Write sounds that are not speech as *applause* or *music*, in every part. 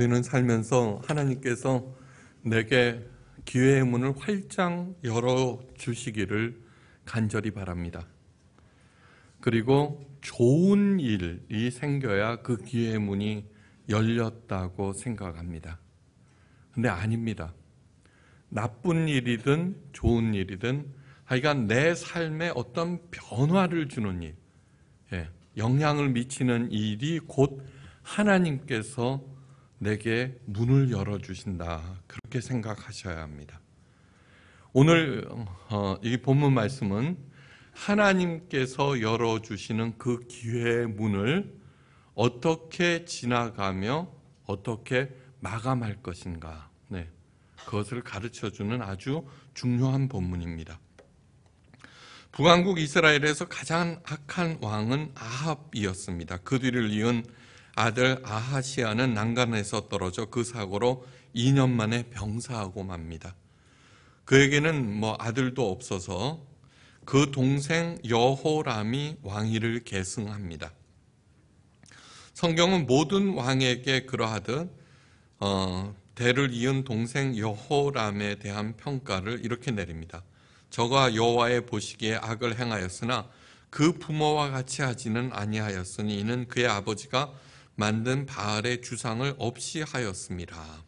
우리는 살면서 하나님께서 내게 기회의 문을 활짝 열어 주시기를 간절히 바랍니다. 그리고 좋은 일이 생겨야 그 기회의 문이 열렸다고 생각합니다. 근데 아닙니다. 나쁜 일이든 좋은 일이든 하여간 내 삶에 어떤 변화를 주는 일, 예, 영향을 미치는 일이 곧 하나님께서 내게 문을 열어주신다. 그렇게 생각하셔야 합니다. 오늘 어, 이 본문 말씀은 하나님께서 열어주시는 그 기회의 문을 어떻게 지나가며 어떻게 마감할 것인가. 네. 그것을 가르쳐 주는 아주 중요한 본문입니다. 북왕국 이스라엘에서 가장 악한 왕은 아합이었습니다. 그 뒤를 이은 아들 아하시아는 난간에서 떨어져 그 사고로 2년 만에 병사하고 맙니다. 그에게는 뭐 아들도 없어서 그 동생 여호람이 왕위를 계승합니다. 성경은 모든 왕에게 그러하듯 어, 대를 이은 동생 여호람에 대한 평가를 이렇게 내립니다. 저가 여호와의 보시기에 악을 행하였으나 그 부모와 같이 하지는 아니하였으니 이는 그의 아버지가 만든 바알의 주상을 없이 하였습니다.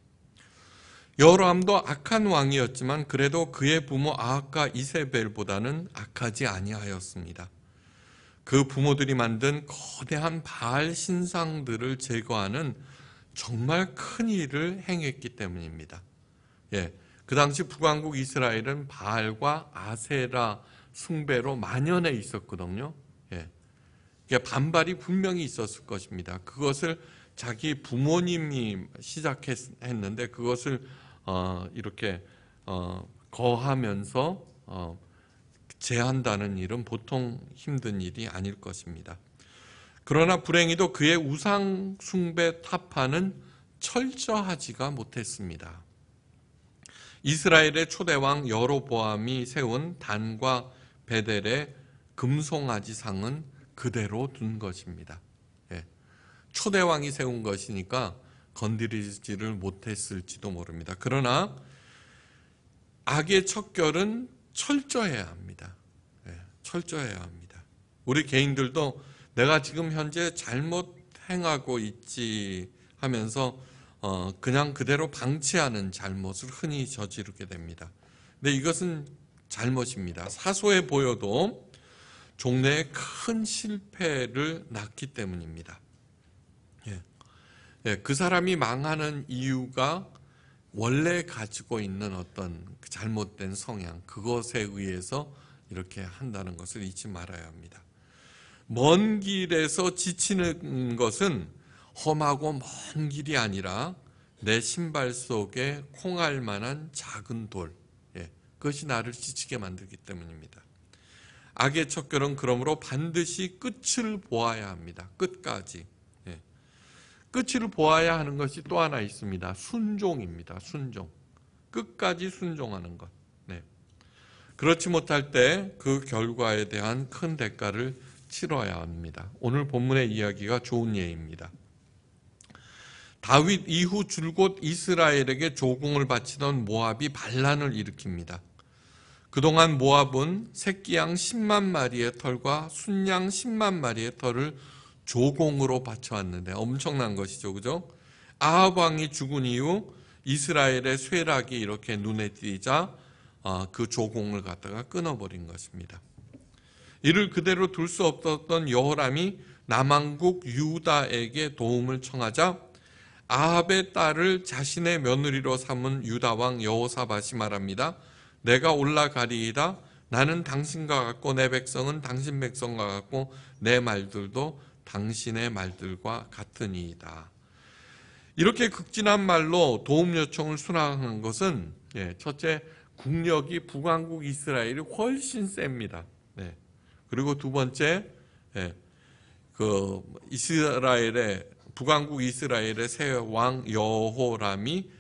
여호람도 악한 왕이었지만 그래도 그의 부모 아하카 이세벨보다는 악하지 아니하였습니다. 그 부모들이 만든 거대한 바알 신상들을 제거하는 정말 큰 일을 행했기 때문입니다. 예. 그 당시 북왕국 이스라엘은 바알과 아세라 숭배로 만연해 있었거든요. 그러니까 반발이 분명히 있었을 것입니다. 그것을 자기 부모님이 시작했는데 그것을 어, 이렇게 어, 거하면서 어, 제한다는 일은 보통 힘든 일이 아닐 것입니다. 그러나 불행히도 그의 우상 숭배 타파는 철저하지가 못했습니다. 이스라엘의 초대왕 여로보암이 세운 단과 베델의 금송아지상은 그대로 둔 것입니다. 예. 초대왕이 세운 것이니까 건드리지를 못했을지도 모릅니다. 그러나 악의 척결은 철저해야 합니다. 예. 철저해야 합니다. 우리 개인들도 내가 지금 현재 잘못 행하고 있지 하면서 어, 그냥 그대로 방치하는 잘못을 흔히 저지르게 됩니다. 근데 이것은 잘못입니다. 사소해 보여도 종래에 큰 실패를 낳기 때문입니다. 예. 예, 그 사람이 망하는 이유가 원래 가지고 있는 어떤 그 잘못된 성향, 그것에 의해서 이렇게 한다는 것을 잊지 말아야 합니다. 먼 길에서 지치는 것은 험하고 먼 길이 아니라 내 신발 속에 콩알 만한 작은 돌, 예, 그것이 나를 지치게 만들기 때문입니다. 악의 척결은 그러므로 반드시 끝을 보아야 합니다. 끝까지. 예. 끝을 보아야 하는 것이 또 하나 있습니다. 순종입니다. 순종. 끝까지 순종하는 것. 네. 그렇지 못할 때 그 결과에 대한 큰 대가를 치러야 합니다. 오늘 본문의 이야기가 좋은 예입니다. 다윗 이후 줄곧 이스라엘에게 조공을 바치던 모압이 반란을 일으킵니다. 그동안 모압은 새끼양 10만 마리의 털과 순양 10만 마리의 털을 조공으로 바쳐왔는데 엄청난 것이죠. 그죠? 아합 왕이 죽은 이후 이스라엘의 쇠락이 이렇게 눈에 띄자 아, 그 조공을 갖다가 끊어버린 것입니다. 이를 그대로 둘 수 없었던 여호람이 남왕국 유다에게 도움을 청하자 아합의 딸을 자신의 며느리로 삼은 유다 왕 여호사밧이 말합니다. 내가 올라가리이다 나는 당신과 같고 내 백성은 당신 백성과 같고 내 말들도 당신의 말들과 같으니이다. 이렇게 극진한 말로 도움 요청을 순항한 것은 예, 첫째 국력이 북왕국 이스라엘이 훨씬 셉니다. 네. 그리고 두 번째 예, 그 이스라엘의 북왕국 이스라엘의 새 왕 여호람이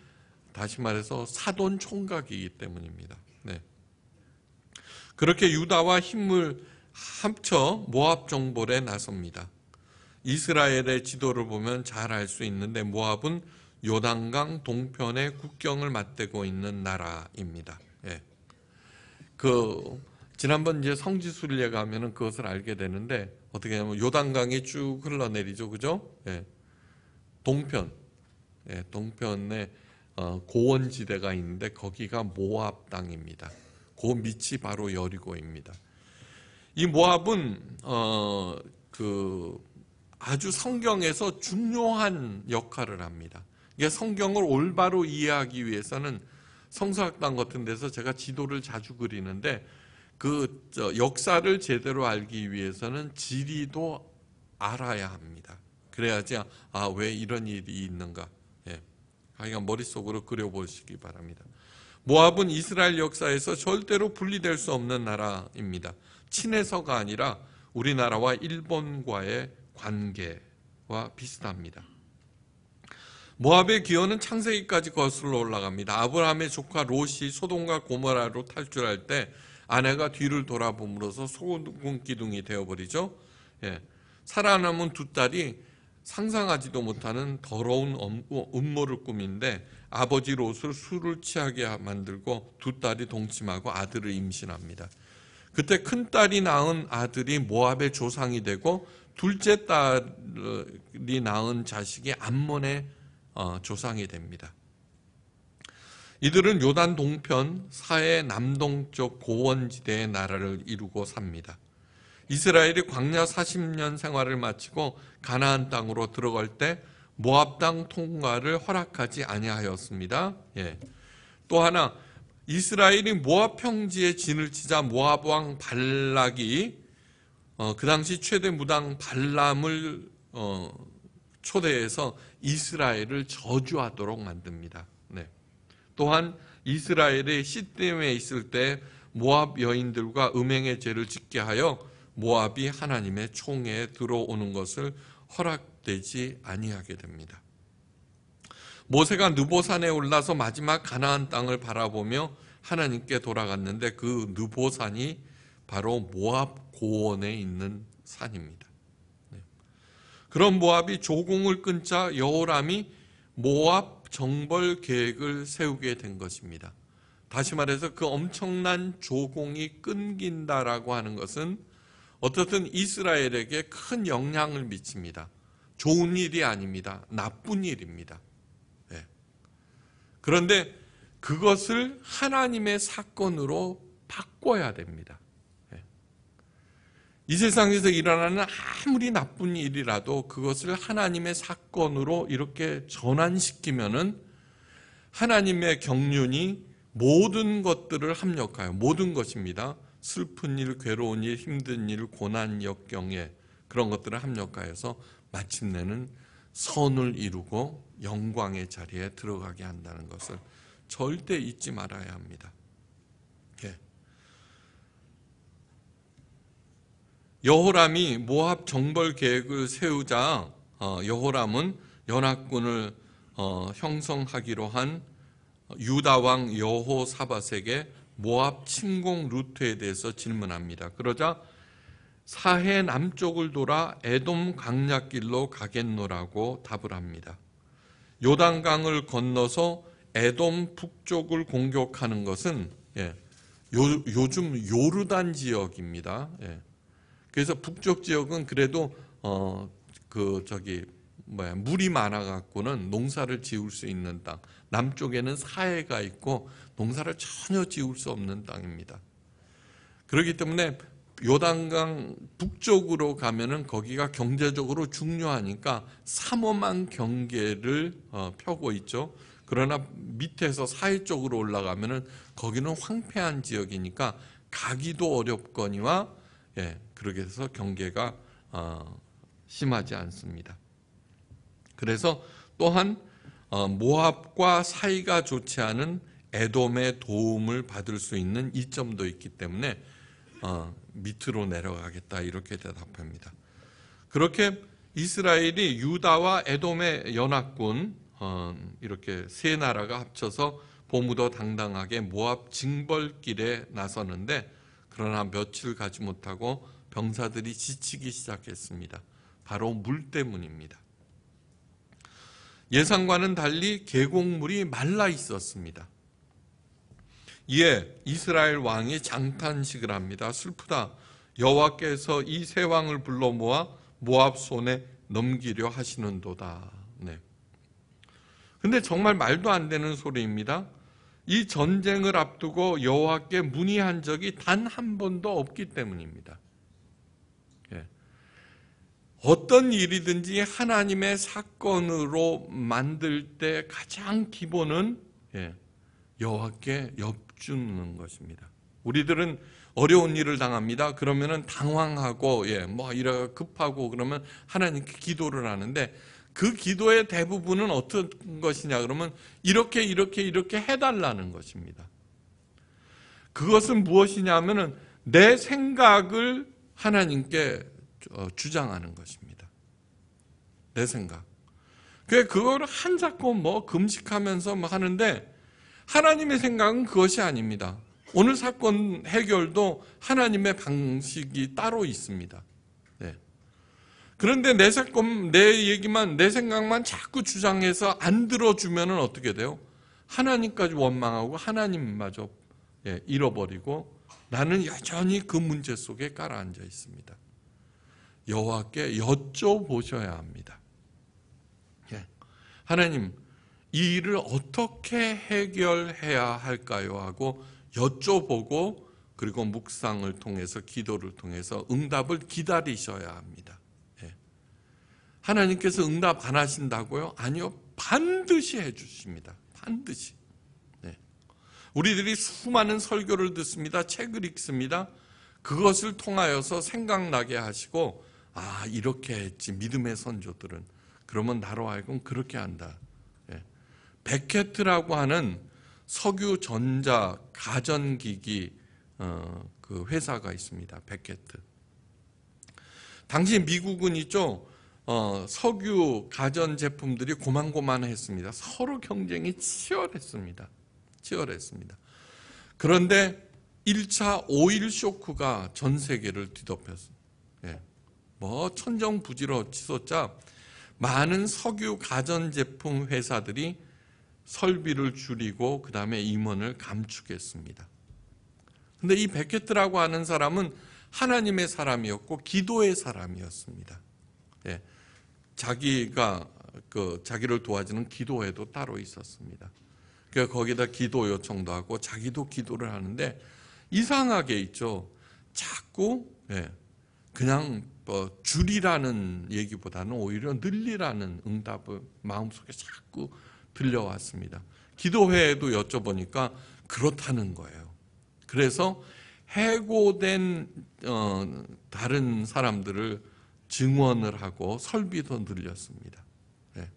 다시 말해서 사돈 총각이기 때문입니다. 그렇게 유다와 힘을 합쳐 모압 정벌에 나섭니다. 이스라엘의 지도를 보면 잘 알 수 있는데 모압은 요단강 동편의 국경을 맞대고 있는 나라입니다. 예. 그 지난번 이제 성지 순례 가면은 그것을 알게 되는데 어떻게 하면 요단강이 쭉 흘러내리죠, 그죠? 예. 동편, 예, 동편에 어, 고원지대가 있는데 거기가 모압 땅입니다. 그 밑이 바로 여리고입니다. 이 모압은 어, 그 아주 성경에서 중요한 역할을 합니다. 이게 성경을 올바로 이해하기 위해서는 성서학당 같은 데서 제가 지도를 자주 그리는데 그 역사를 제대로 알기 위해서는 지리도 알아야 합니다. 그래야지 아 왜 이런 일이 있는가. 예. 하여간 머릿속으로 그려보시기 바랍니다. 모압은 이스라엘 역사에서 절대로 분리될 수 없는 나라입니다. 친해서가 아니라 우리나라와 일본과의 관계와 비슷합니다. 모압의 기원은 창세기까지 거슬러 올라갑니다. 아브라함의 조카 롯이 소돔과 고모라로 탈출할 때 아내가 뒤를 돌아봄으로써 소금 기둥이 되어버리죠. 예. 살아남은 두 딸이 상상하지도 못하는 더러운 음모를 꾸민데 아버지 롯을 술을 취하게 만들고 두 딸이 동침하고 아들을 임신합니다. 그때 큰 딸이 낳은 아들이 모압의 조상이 되고 둘째 딸이 낳은 자식이 암몬의 어, 조상이 됩니다. 이들은 요단 동편 사해 남동쪽 고원지대의 나라를 이루고 삽니다. 이스라엘이 광야 40년 생활을 마치고 가나안 땅으로 들어갈 때 모압 땅 통과를 허락하지 아니하였습니다. 예. 또 하나 이스라엘이 모압 평지에 진을 치자 모압 왕 발락이 어, 그 당시 최대 무당 발람을 어, 초대해서 이스라엘을 저주하도록 만듭니다. 네. 또한 이스라엘의 시딤에 있을 때 모압 여인들과 음행의 죄를 짓게 하여 모압이 하나님의 총에 들어오는 것을 허락되지 아니하게 됩니다. 모세가 느보산에 올라서 마지막 가나안 땅을 바라보며 하나님께 돌아갔는데 그 느보산이 바로 모압 고원에 있는 산입니다. 네. 그런 모압이 조공을 끊자 여호람이 모압 정벌 계획을 세우게 된 것입니다. 다시 말해서 그 엄청난 조공이 끊긴다라고 하는 것은 어떻든 이스라엘에게 큰 영향을 미칩니다. 좋은 일이 아닙니다. 나쁜 일입니다. 예. 그런데 그것을 하나님의 사건으로 바꿔야 됩니다. 예. 이 세상에서 일어나는 아무리 나쁜 일이라도 그것을 하나님의 사건으로 이렇게 전환시키면은 하나님의 경륜이 모든 것들을 합력하여 모든 것입니다. 슬픈 일, 괴로운 일, 힘든 일, 고난 역경에 그런 것들을 합력하여서 마침내는 선을 이루고 영광의 자리에 들어가게 한다는 것을 절대 잊지 말아야 합니다. 예. 여호람이 모압 정벌 계획을 세우자 어, 여호람은 연합군을 어, 형성하기로 한 유다 왕 여호사밧에게 모압 침공 루트에 대해서 질문합니다. 그러자 사해 남쪽을 돌아 에돔 강략길로 가겠노라고 답을 합니다. 요단강을 건너서 에돔 북쪽을 공격하는 것은 예, 요, 즘 요르단 지역입니다. 예. 그래서 북쪽 지역은 그래도 어, 그 저기 뭐야 물이 많아 갖고는 농사를 지을 수 있는 땅. 남쪽에는 사해가 있고 농사를 전혀 지을 수 없는 땅입니다. 그렇기 때문에 요단강 북쪽으로 가면은 거기가 경제적으로 중요하니까 삼엄한 경계를 어, 펴고 있죠. 그러나 밑에서 사해 쪽으로 올라가면은 거기는 황폐한 지역이니까 가기도 어렵거니와 예, 그렇게 해서 경계가 어, 심하지 않습니다. 그래서 또한 어, 모압과 사이가 좋지 않은 에돔의 도움을 받을 수 있는 이점도 있기 때문에 어, 밑으로 내려가겠다 이렇게 대답합니다. 그렇게 이스라엘이 유다와 에돔의 연합군 어, 이렇게 세 나라가 합쳐서 보무도 당당하게 모압 징벌길에 나서는데 그러나 며칠 가지 못하고 병사들이 지치기 시작했습니다. 바로 물 때문입니다. 예상과는 달리 계곡물이 말라 있었습니다. 이에 이스라엘 왕이 장탄식을 합니다. 슬프다. 여호와께서 이 세 왕을 불러 모아 모압 손에 넘기려 하시는도다. 네. 근데 정말 말도 안 되는 소리입니다. 이 전쟁을 앞두고 여호와께 문의한 적이 단 한 번도 없기 때문입니다. 어떤 일이든지 하나님의 사건으로 만들 때 가장 기본은 예, 여호와께 엽주는 것입니다. 우리들은 어려운 일을 당합니다. 그러면 당황하고 예, 뭐 이래 급하고 그러면 하나님께 기도를 하는데 그 기도의 대부분은 어떤 것이냐 그러면 이렇게 이렇게 이렇게 해달라는 것입니다. 그것은 무엇이냐면은 내 생각을 하나님께 어, 주장하는 것입니다. 내 생각. 그 그걸 한 잡고 뭐 금식하면서 뭐 하는데 하나님의 생각은 그것이 아닙니다. 오늘 사건 해결도 하나님의 방식이 따로 있습니다. 네. 그런데 내 사건, 내 얘기만, 내 생각만 자꾸 주장해서 안들어주면 어떻게 돼요? 하나님까지 원망하고 하나님마저 예, 잃어버리고 나는 여전히 그 문제 속에 깔아앉아 있습니다. 여호와께 여쭤보셔야 합니다. 예. 하나님, 이 일을 어떻게 해결해야 할까요? 하고 여쭤보고 그리고 묵상을 통해서 기도를 통해서 응답을 기다리셔야 합니다. 예. 하나님께서 응답 안 하신다고요? 아니요, 반드시 해주십니다. 반드시. 예. 우리들이 수많은 설교를 듣습니다. 책을 읽습니다. 그것을 통하여서 생각나게 하시고 아 이렇게 했지 믿음의 선조들은 그러면 나로 하여금 그렇게 한다. 예. 베케트라고 하는 석유 전자 가전기기 어, 그 회사가 있습니다. 베케트. 당시 미국은 있죠. 어, 석유 가전 제품들이 고만고만했습니다. 서로 경쟁이 치열했습니다. 치열했습니다. 그런데 1차 오일 쇼크가 전 세계를 뒤덮였습니다. 뭐 천정부지로 치솟자 많은 석유 가전제품 회사들이 설비를 줄이고 그 다음에 임원을 감축했습니다. 근데 이 베케트라고 하는 사람은 하나님의 사람이었고 기도의 사람이었습니다. 예, 자기가 그 자기를 도와주는 기도회도 따로 있었습니다. 그 거기다 기도 요청도 하고 자기도 기도를 하는데 이상하게 있죠. 자꾸 예, 그냥 뭐 줄이라는 얘기보다는 오히려 늘리라는 응답을 마음속에 자꾸 들려왔습니다. 기도회에도 여쭤보니까 그렇다는 거예요. 그래서 해고된 어, 다른 사람들을 증언을 하고 설비도 늘렸습니다. 네.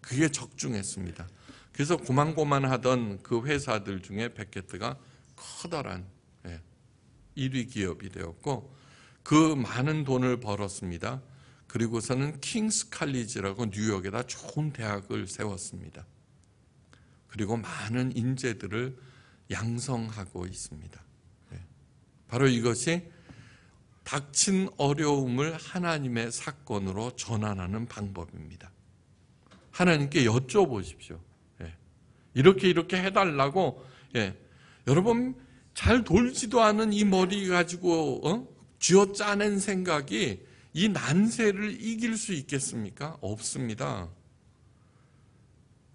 그게 적중했습니다. 그래서 고만고만하던 그 회사들 중에 백게트가 커다란 예, 1위 기업이 되었고 그 많은 돈을 벌었습니다. 그리고서는 킹스 칼리지라고 뉴욕에다 좋은 대학을 세웠습니다. 그리고 많은 인재들을 양성하고 있습니다. 네. 바로 이것이 닥친 어려움을 하나님의 사건으로 전환하는 방법입니다. 하나님께 여쭤보십시오. 네. 이렇게 이렇게 해달라고 예. 여러분 잘 돌지도 않은 이 머리 가지고 어? 쥐어 짜낸 생각이 이 난세를 이길 수 있겠습니까? 없습니다.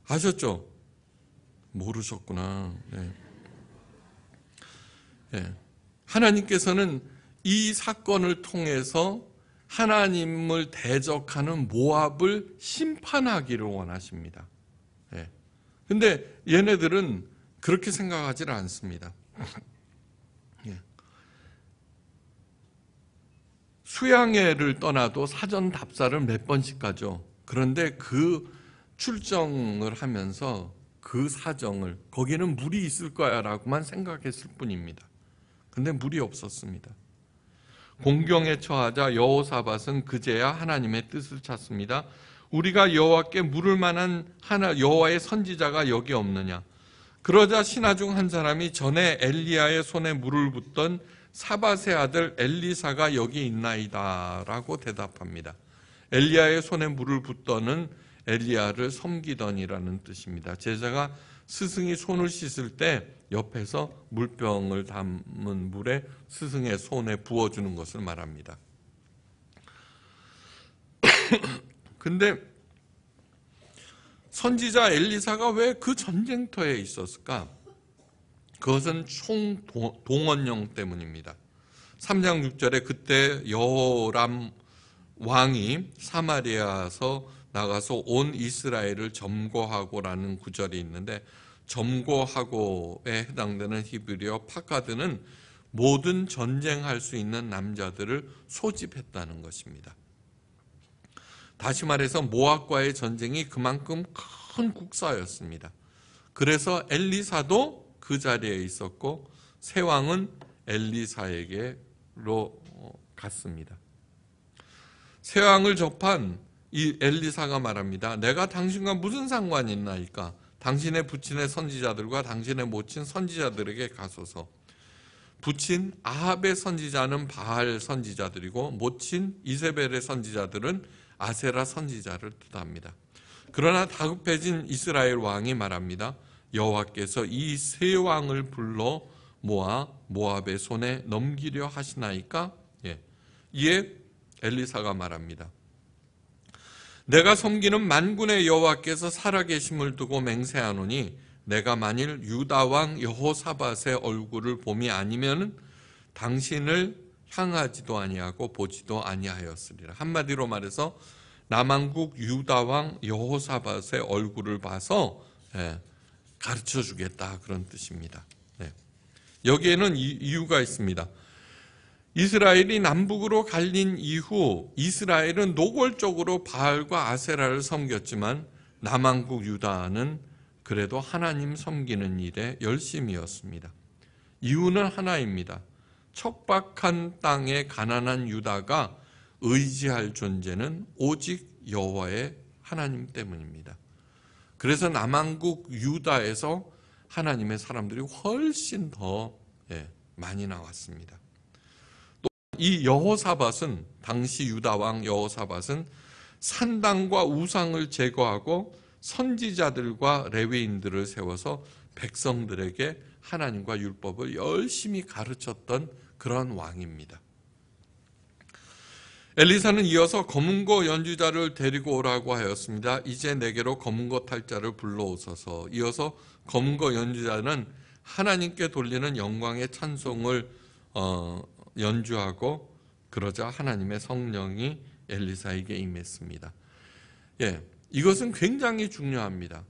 아셨죠? 모르셨구나. 네. 네. 하나님께서는 이 사건을 통해서 하나님을 대적하는 모압을 심판하기를 원하십니다. 예. 근데 얘네들은 그렇게 생각하지를 않습니다. 수양회를 떠나도 사전 답사를 몇 번씩 가죠. 그런데 그 출정을 하면서 그 사정을 거기는 물이 있을 거야라고만 생각했을 뿐입니다. 근데 물이 없었습니다. 공경에 처하자 여호사밧은 그제야 하나님의 뜻을 찾습니다. 우리가 여호와께 물을 만한 하나 여호와의 선지자가 여기 없느냐? 그러자 신하 중 한 사람이 전에 엘리야의 손에 물을 붓던 사밧의 아들 엘리사가 여기 있나이다 라고 대답합니다. 엘리야의 손에 물을 붓더는 엘리야를 섬기더니라는 뜻입니다. 제자가 스승이 손을 씻을 때 옆에서 물병을 담은 물에 스승의 손에 부어주는 것을 말합니다. *coughs* 근데 선지자 엘리사가 왜 그 전쟁터에 있었을까? 그것은 총 동원령 때문입니다. 3장 6절에 그때 여호람 왕이 사마리아서 에 나가서 온 이스라엘을 점거하고라는 구절이 있는데 점거하고에 해당되는 히브리어 파카드는 모든 전쟁할 수 있는 남자들을 소집했다는 것입니다. 다시 말해서 모압과의 전쟁이 그만큼 큰 국사였습니다. 그래서 엘리사도 그 자리에 있었고 새 왕은 엘리사에게로 어, 갔습니다. 새 왕을 접한 이 엘리사가 말합니다. 내가 당신과 무슨 상관이 있나이까? 당신의 부친의 선지자들과 당신의 모친 선지자들에게 가소서. 부친 아합의 선지자는 바알 선지자들이고 모친 이세벨의 선지자들은 아세라 선지자를 뜻합니다. 그러나 다급해진 이스라엘 왕이 말합니다. 여호와께서 이 세 왕을 불러 모아 모압의 손에 넘기려 하시나이까? 예. 이에 엘리사가 말합니다. 내가 섬기는 만군의 여호와께서 살아계심을 두고 맹세하노니 내가 만일 유다 왕 여호사밧의 얼굴을 봄이 아니면 당신을 향하지도 아니하고 보지도 아니하였으리라. 한마디로 말해서 남한국 유다 왕 여호사밧의 얼굴을 봐서 예, 가르쳐 주겠다 그런 뜻입니다. 네. 여기에는 이유가 있습니다. 이스라엘이 남북으로 갈린 이후 이스라엘은 노골적으로 바알과 아세라를 섬겼지만 남한국 유다는 그래도 하나님 섬기는 일에 열심이었습니다. 이유는 하나입니다. 척박한 땅의 가난한 유다가 의지할 존재는 오직 여호와의 하나님 때문입니다. 그래서 남한국 유다에서 하나님의 사람들이 훨씬 더 예, 많이 나왔습니다. 또 이 여호사밧은 당시 유다 왕 여호사밧은 산당과 우상을 제거하고 선지자들과 레위인들을 세워서 백성들에게 하나님과 율법을 열심히 가르쳤던 그런 왕입니다. 엘리사는 이어서 검은고 연주자를 데리고 오라고 하였습니다. 이제 내게로 검은고 탈자를 불러오소서. 이어서 검은고 연주자는 하나님께 돌리는 영광의 찬송을 어, 연주하고 그러자 하나님의 성령이 엘리사에게 임했습니다. 예, 이것은 굉장히 중요합니다.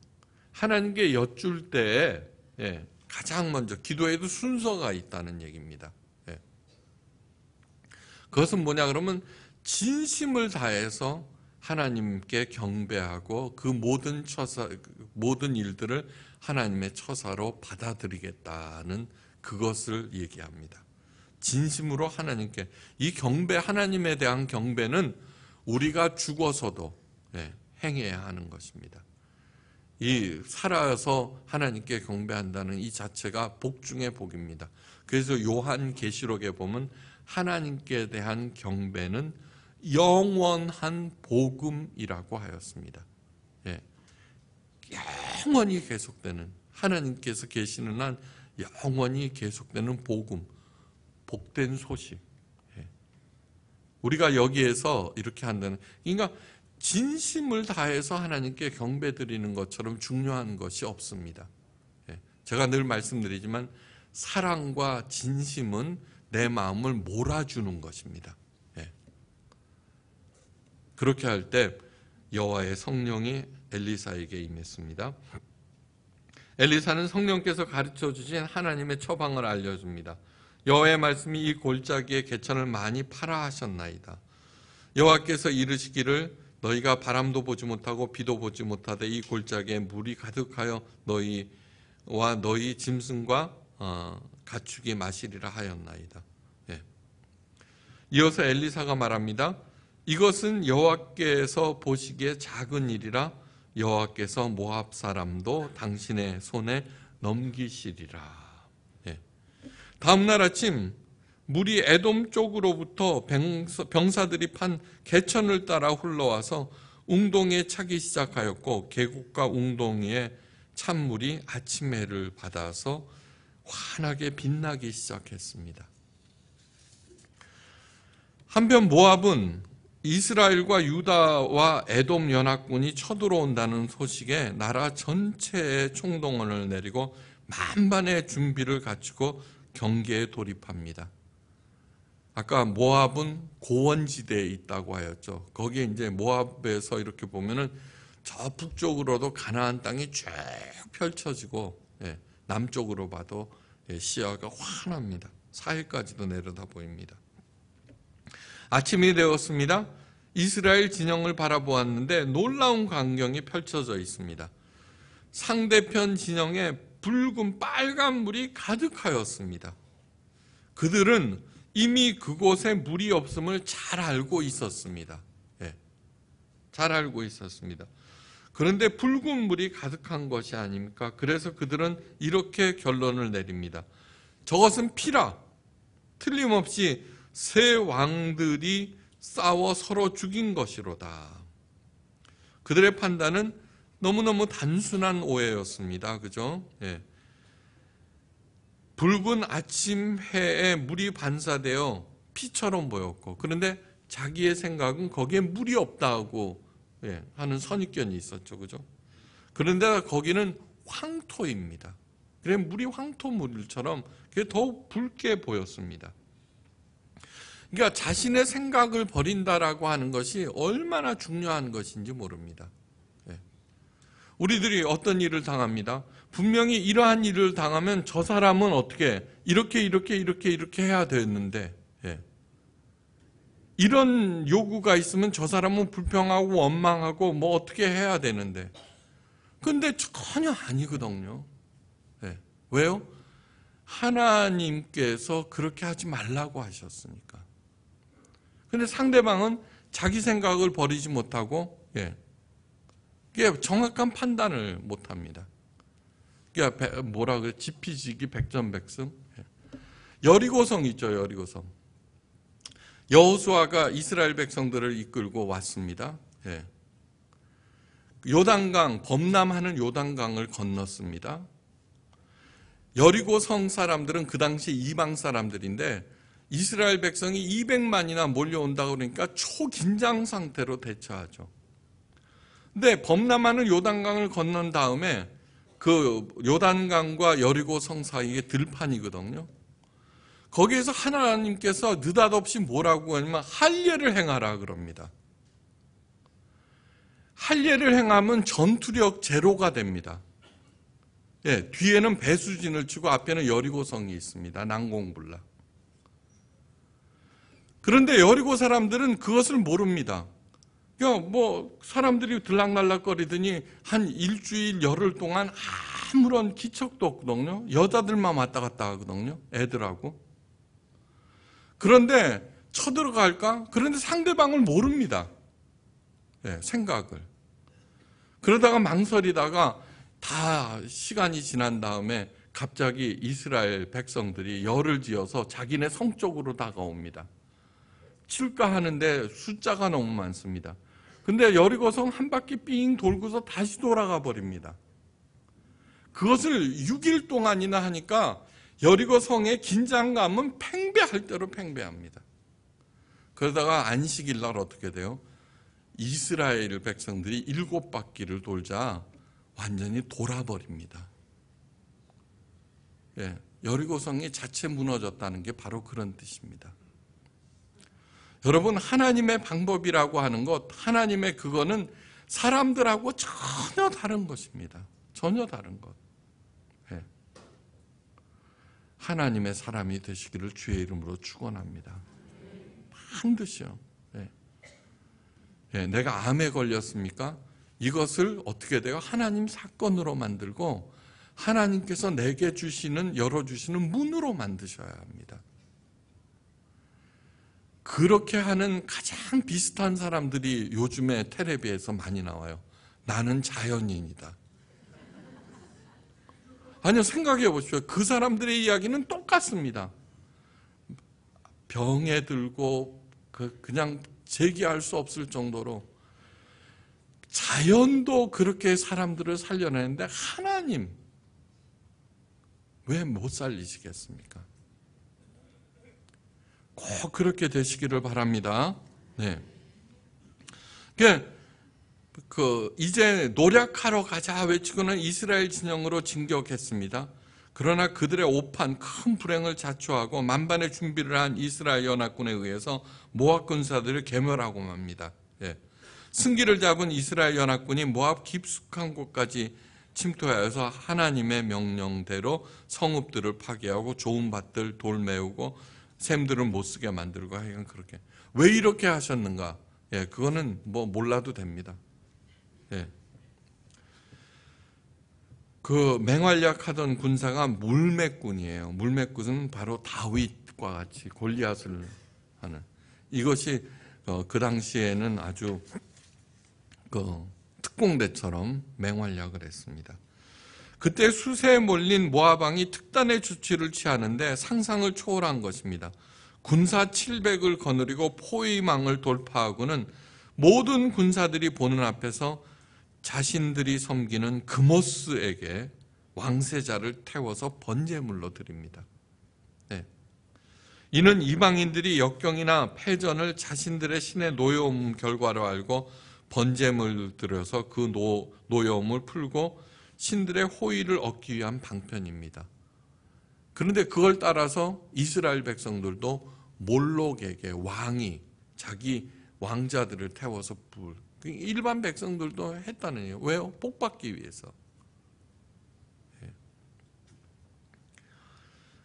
하나님께 여쭐 때 예, 가장 먼저 기도에도 순서가 있다는 얘기입니다. 예. 그것은 뭐냐 그러면 진심을 다해서 하나님께 경배하고 그 모든 처사 그 모든 일들을 하나님의 처사로 받아들이겠다는 그것을 얘기합니다. 진심으로 하나님께 이 경배 하나님에 대한 경배는 우리가 죽어서도 예, 행해야 하는 것입니다. 이 살아서 하나님께 경배한다는 이 자체가 복 중의 복입니다. 그래서 요한 계시록에 보면 하나님께 대한 경배는 영원한 복음이라고 하였습니다. 예. 영원히 계속되는 하나님께서 계시는 한 영원히 계속되는 복음, 복된 소식. 예. 우리가 여기에서 이렇게 한다는 그러니까 진심을 다해서 하나님께 경배 드리는 것처럼 중요한 것이 없습니다. 예. 제가 늘 말씀드리지만 사랑과 진심은 내 마음을 몰아주는 것입니다. 그렇게 할 때 여호와의 성령이 엘리사에게 임했습니다. 엘리사는 성령께서 가르쳐 주신 하나님의 처방을 알려줍니다. 여호와의 말씀이 이 골짜기에 개천을 많이 파라 하셨나이다. 여호와께서 이르시기를 너희가 바람도 보지 못하고 비도 보지 못하되 이 골짜기에 물이 가득하여 너희와 너희 짐승과 어, 가축이 마시리라 하였나이다. 예. 이어서 엘리사가 말합니다. 이것은 여호와께서 보시기에 작은 일이라 여호와께서 모압 사람도 당신의 손에 넘기시리라. 네. 다음 날 아침 물이 에돔 쪽으로부터 병사들이 판 개천을 따라 흘러와서 웅동에 차기 시작하였고 계곡과 웅동에 찬물이 아침 해를 받아서 환하게 빛나기 시작했습니다. 한편 모압은 이스라엘과 유다와 에돔 연합군이 쳐들어온다는 소식에 나라 전체에 총동원을 내리고 만반의 준비를 갖추고 경계에 돌입합니다. 아까 모압은 고원지대에 있다고 하였죠. 거기에 이제 모압에서 이렇게 보면은 저 북쪽으로도 가나안 땅이 쭉 펼쳐지고 예, 남쪽으로 봐도 예, 시야가 환합니다. 사해까지도 내려다 보입니다. 아침이 되었습니다. 이스라엘 진영을 바라보았는데 놀라운 광경이 펼쳐져 있습니다. 상대편 진영에 붉은 빨간 물이 가득하였습니다. 그들은 이미 그곳에 물이 없음을 잘 알고 있었습니다. 예, 잘 알고 있었습니다. 그런데 붉은 물이 가득한 것이 아닙니까? 그래서 그들은 이렇게 결론을 내립니다. 저것은 피라. 틀림없이 세 왕들이 싸워 서로 죽인 것이로다. 그들의 판단은 너무너무 단순한 오해였습니다. 그죠? 예. 붉은 아침 해에 물이 반사되어 피처럼 보였고, 그런데 자기의 생각은 거기에 물이 없다고 예, 하는 선입견이 있었죠. 그죠? 그런데 거기는 황토입니다. 그래 물이 황토물처럼 그게 더욱 붉게 보였습니다. 그러니까 자신의 생각을 버린다라고 하는 것이 얼마나 중요한 것인지 모릅니다. 예. 우리들이 어떤 일을 당합니다. 분명히 이러한 일을 당하면 저 사람은 어떻게 이렇게 이렇게 이렇게 이렇게 해야 되는데 예. 이런 요구가 있으면 저 사람은 불평하고 원망하고 뭐 어떻게 해야 되는데 근데 전혀 아니거든요. 예. 왜요? 하나님께서 그렇게 하지 말라고 하셨으니까. 근데 상대방은 자기 생각을 버리지 못하고 예. 이게 정확한 판단을 못 합니다. 이게 뭐라 그래? 지피지기 백전백승. 예. 여리고성 있죠, 여리고성. 여호수아가 이스라엘 백성들을 이끌고 왔습니다. 예. 요단강 범람하는 요단강을 건넜습니다. 여리고 성 사람들은 그 당시 이방 사람들인데 이스라엘 백성이 200만이나 몰려온다 그러니까 초긴장 상태로 대처하죠. 근데 범람하는 요단강을 건넌 다음에 그 요단강과 여리고 성 사이의 들판이거든요. 거기에서 하나님께서 느닷없이 뭐라고 하냐면 할례를 행하라 그럽니다. 할례를 행하면 전투력 제로가 됩니다. 예, 뒤에는 배수진을 치고 앞에는 여리고성이 있습니다. 난공불락. 그런데 여리고 사람들은 그것을 모릅니다. 그러니까 뭐 사람들이 들락날락거리더니 한 일주일 열흘 동안 아무런 기척도 없거든요. 여자들만 왔다 갔다 하거든요. 애들하고. 그런데 쳐들어갈까? 그런데 상대방을 모릅니다. 네, 생각을. 그러다가 망설이다가 다 시간이 지난 다음에 갑자기 이스라엘 백성들이 열을 지어서 자기네 성 쪽으로 다가옵니다. 칠까 하는데 숫자가 너무 많습니다. 근데 여리고성 한 바퀴 삥 돌고서 다시 돌아가 버립니다. 그것을 6일 동안이나 하니까 여리고성의 긴장감은 팽배할 대로 팽배합니다. 그러다가 안식일 날 어떻게 돼요? 이스라엘 백성들이 일곱 바퀴를 돌자 완전히 돌아버립니다. 예, 여리고성이 자체 무너졌다는 게 바로 그런 뜻입니다. 여러분 하나님의 방법이라고 하는 것 하나님의 그거는 사람들하고 전혀 다른 것입니다. 전혀 다른 것. 네. 하나님의 사람이 되시기를 주의 이름으로 축원합니다. 반드시요. 네. 네. 내가 암에 걸렸습니까? 이것을 어떻게 돼요? 하나님 사건으로 만들고 하나님께서 내게 주시는 열어 주시는 문으로 만드셔야 합니다. 그렇게 하는 가장 비슷한 사람들이 요즘에 테레비에서 많이 나와요. 나는 자연인이다. 아니요, 생각해 보십시오. 그 사람들의 이야기는 똑같습니다. 병에 들고 그 그냥 제기할 수 없을 정도로 자연도 그렇게 사람들을 살려내는데 하나님 왜 못 살리시겠습니까? 꼭 그렇게 되시기를 바랍니다. 네. 그, 그 이제 노력하러 가자 외치고는 이스라엘 진영으로 진격했습니다. 그러나 그들의 오판 큰 불행을 자초하고 만반의 준비를 한 이스라엘 연합군에 의해서 모압 군사들을 괴멸하고 맙니다. 예. 승기를 잡은 이스라엘 연합군이 모압 깊숙한 곳까지 침투하여서 하나님의 명령대로 성읍들을 파괴하고 좋은 밭들 돌매우고 샘들은 못 쓰게 만들고 하여간 그렇게 왜 이렇게 하셨는가? 예, 그거는 뭐 몰라도 됩니다. 예. 그 맹활약 하던 군사가 물맥군이에요. 물맥군은 바로 다윗과 같이 골리앗을 하는 이것이 어, 그 당시에는 아주 그 특공대처럼 맹활약을 했습니다. 그때 수세에 몰린 모아방이 특단의 조치를 취하는데 상상을 초월한 것입니다. 군사 700을 거느리고 포위망을 돌파하고는 모든 군사들이 보는 앞에서 자신들이 섬기는 금오스에게 왕세자를 태워서 번제물로 드립니다. 네. 이는 이방인들이 역경이나 패전을 자신들의 신의 노여움 결과로 알고 번제물 들여서 그 노, 노여움을 풀고 신들의 호의를 얻기 위한 방편입니다. 그런데 그걸 따라서 이스라엘 백성들도 몰록에게 왕이 자기 왕자들을 태워서 부 그 일반 백성들도 했다는 거예요. 왜요? 복받기 위해서. 예.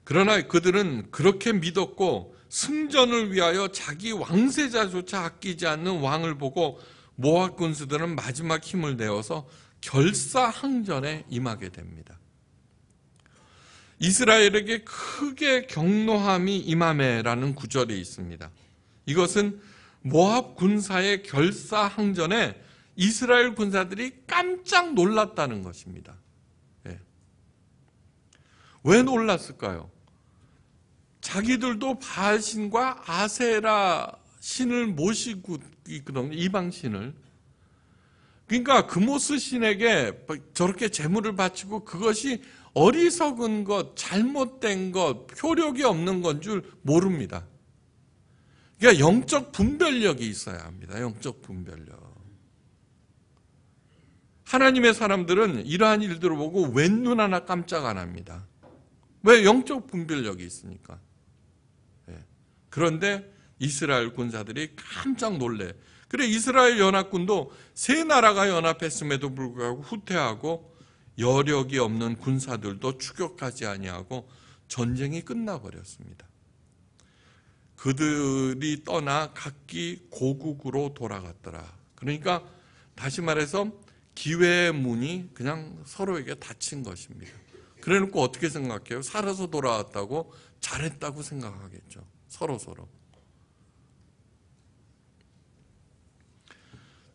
그러나 그들은 그렇게 믿었고 승전을 위하여 자기 왕세자조차 아끼지 않는 왕을 보고 모압 군수들은 마지막 힘을 내어서 결사항전에 임하게 됩니다. 이스라엘에게 크게 경노함이 임함에라는 구절이 있습니다. 이것은 모압 군사의 결사항전에 이스라엘 군사들이 깜짝 놀랐다는 것입니다. 예. 왜 놀랐을까요? 자기들도 바신과 아세라 신을 모시고 있거든요. 이방 신을 그러니까 금모수 신에게 저렇게 재물을 바치고 그것이 어리석은 것, 잘못된 것, 효력이 없는 건 줄 모릅니다. 그러니까 영적 분별력이 있어야 합니다. 영적 분별력. 하나님의 사람들은 이러한 일들을 보고 왼눈 하나 깜짝 안 합니다. 왜 영적 분별력이 있으니까. 예. 그런데 이스라엘 군사들이 깜짝 놀래. 그래 이스라엘 연합군도 세 나라가 연합했음에도 불구하고 후퇴하고 여력이 없는 군사들도 추격하지 아니하고 전쟁이 끝나버렸습니다. 그들이 떠나 각기 고국으로 돌아갔더라. 그러니까 다시 말해서 기회의 문이 그냥 서로에게 닫힌 것입니다. 그래 놓고 어떻게 생각해요? 살아서 돌아왔다고 잘했다고 생각하겠죠. 서로서로.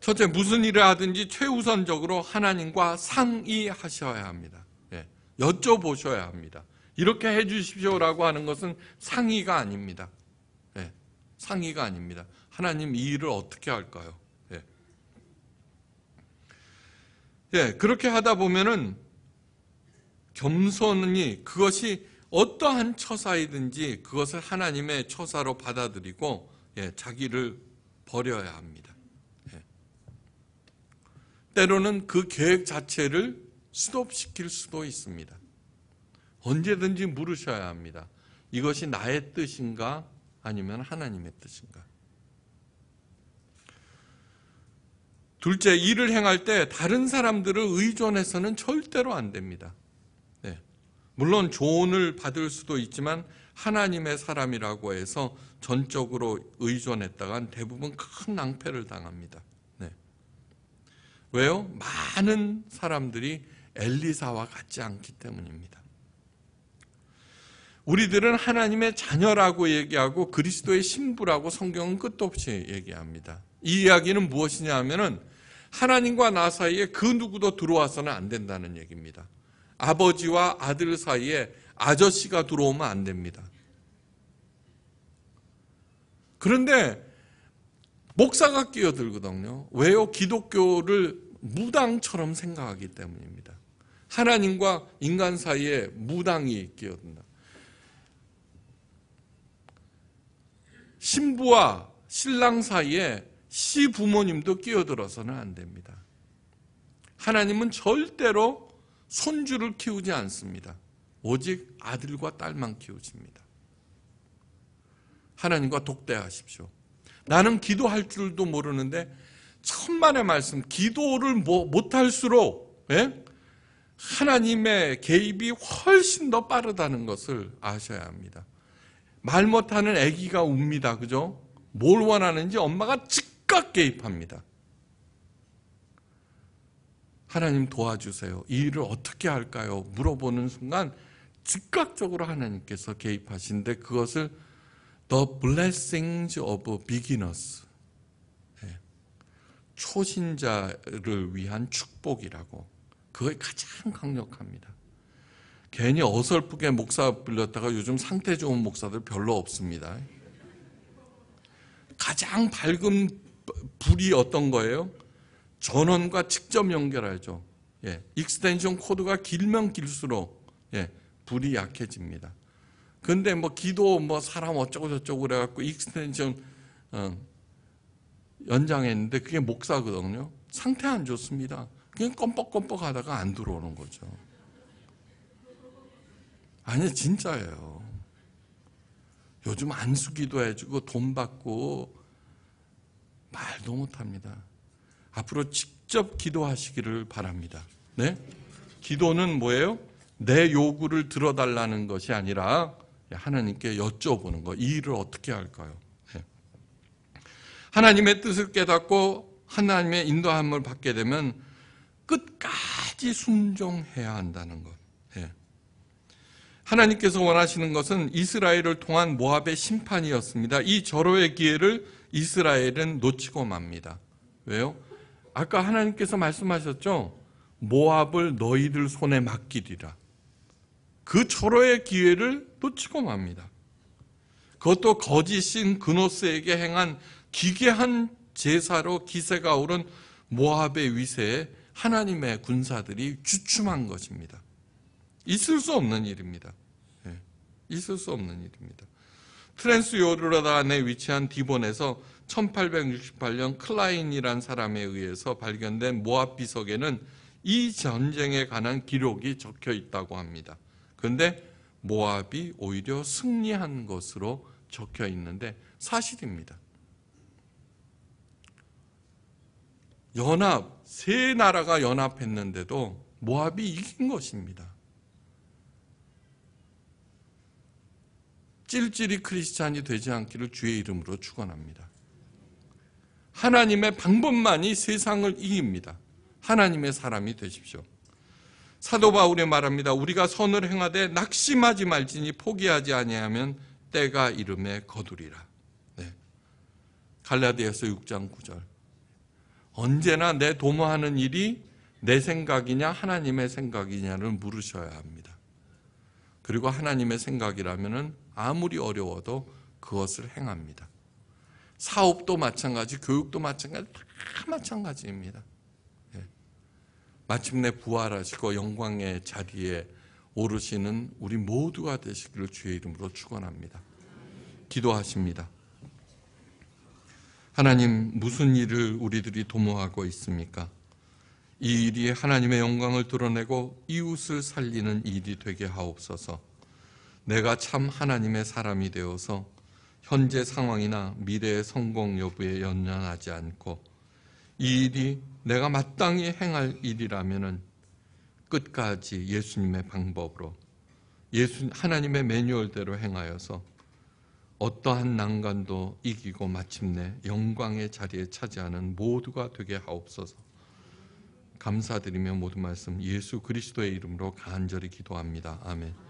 첫째, 무슨 일을 하든지 최우선적으로 하나님과 상의하셔야 합니다. 예, 여쭤보셔야 합니다. 이렇게 해 주십시오라고 하는 것은 상의가 아닙니다. 예, 상의가 아닙니다. 하나님 이 일을 어떻게 할까요? 예. 예, 그렇게 하다 보면은 겸손이 그것이 어떠한 처사이든지 그것을 하나님의 처사로 받아들이고 예, 자기를 버려야 합니다. 때로는 그 계획 자체를 스톱시킬 수도 있습니다. 언제든지 물으셔야 합니다. 이것이 나의 뜻인가 아니면 하나님의 뜻인가? 둘째, 일을 행할 때 다른 사람들을 의존해서는 절대로 안 됩니다. 네. 물론 조언을 받을 수도 있지만 하나님의 사람이라고 해서 전적으로 의존했다간 대부분 큰 낭패를 당합니다. 왜요? 많은 사람들이 엘리사와 같지 않기 때문입니다. 우리들은 하나님의 자녀라고 얘기하고 그리스도의 신부라고 성경은 끝도 없이 얘기합니다. 이 이야기는 무엇이냐 하면은 하나님과 나 사이에 그 누구도 들어와서는 안 된다는 얘기입니다. 아버지와 아들 사이에 아저씨가 들어오면 안 됩니다. 그런데 목사가 끼어들거든요. 왜요? 기독교를 무당처럼 생각하기 때문입니다. 하나님과 인간 사이에 무당이 끼어든다. 신부와 신랑 사이에 시 부모님도 끼어들어서는 안 됩니다. 하나님은 절대로 손주를 키우지 않습니다. 오직 아들과 딸만 키우십니다. 하나님과 독대하십시오. 나는 기도할 줄도 모르는데 천만의 말씀, 기도를 뭐, 못할수록 예? 하나님의 개입이 훨씬 더 빠르다는 것을 아셔야 합니다. 말 못하는 아기가 웁니다. 그죠? 뭘 원하는지 엄마가 즉각 개입합니다. 하나님 도와주세요. 이 일을 어떻게 할까요? 물어보는 순간 즉각적으로 하나님께서 개입하신데 그것을 The blessings of beginners. 예. 초신자를 위한 축복이라고. 그게 가장 강력합니다. 괜히 어설프게 목사 빌렸다가 요즘 상태 좋은 목사들 별로 없습니다. 가장 밝은 불이 어떤 거예요? 전원과 직접 연결하죠. 예. 익스텐션 코드가 길면 길수록 예. 불이 약해집니다. 근데 뭐 기도 뭐 사람 어쩌고 저쩌고 그래갖고 익스텐션 어, 연장했는데 그게 목사거든요. 상태 안 좋습니다. 그냥 껌뻑껌뻑 하다가 안 들어오는 거죠. 아니, 진짜예요. 요즘 안수기도 해주고 돈 받고 말도 못합니다. 앞으로 직접 기도하시기를 바랍니다. 네? 기도는 뭐예요? 내 요구를 들어달라는 것이 아니라 예, 하나님께 여쭤보는 거, 이 일을 어떻게 할까요? 예. 하나님의 뜻을 깨닫고 하나님의 인도함을 받게 되면 끝까지 순종해야 한다는 것. 예. 하나님께서 원하시는 것은 이스라엘을 통한 모압의 심판이었습니다. 이 절호의 기회를 이스라엘은 놓치고 맙니다. 왜요? 아까 하나님께서 말씀하셨죠? 모압을 너희들 손에 맡기리라. 그 절호의 기회를 놓치고 맙니다. 그것도 거짓인 그노스에게 행한 기괴한 제사로 기세가 오른 모압의 위세에 하나님의 군사들이 주춤한 것입니다. 있을 수 없는 일입니다. 예, 있을 수 없는 일입니다. 트랜스 요르다안에 위치한 디본에서 1868년 클라인이란 사람에 의해서 발견된 모압 비석에는 이 전쟁에 관한 기록이 적혀 있다고 합니다. 그런데 모압이 오히려 승리한 것으로 적혀 있는데 사실입니다. 연합, 세 나라가 연합했는데도 모압이 이긴 것입니다. 찔찔이 크리스찬이 되지 않기를 주의 이름으로 축원합니다. 하나님의 방법만이 세상을 이깁니다. 하나님의 사람이 되십시오. 사도 바울이 말합니다. 우리가 선을 행하되 낙심하지 말지니 포기하지 아니하면 때가 이름에 거두리라. 네. 갈라디아서 6장 9절. 언제나 내 도모하는 일이 내 생각이냐 하나님의 생각이냐를 물으셔야 합니다. 그리고 하나님의 생각이라면은 아무리 어려워도 그것을 행합니다. 사업도 마찬가지, 교육도 마찬가지, 다 마찬가지입니다. 마침내 부활하시고 영광의 자리에 오르시는 우리 모두가 되시기를 주의 이름으로 축원합니다. 기도하십니다. 하나님 무슨 일을 우리들이 도모하고 있습니까? 이 일이 하나님의 영광을 드러내고 이웃을 살리는 일이 되게 하옵소서. 내가 참 하나님의 사람이 되어서 현재 상황이나 미래의 성공 여부에 연연하지 않고 이 일이 내가 마땅히 행할 일이라면 끝까지 예수님의 방법으로 예수 하나님의 매뉴얼대로 행하여서 어떠한 난관도 이기고 마침내 영광의 자리에 차지하는 모두가 되게 하옵소서. 감사드리며 모든 말씀 예수 그리스도의 이름으로 간절히 기도합니다. 아멘.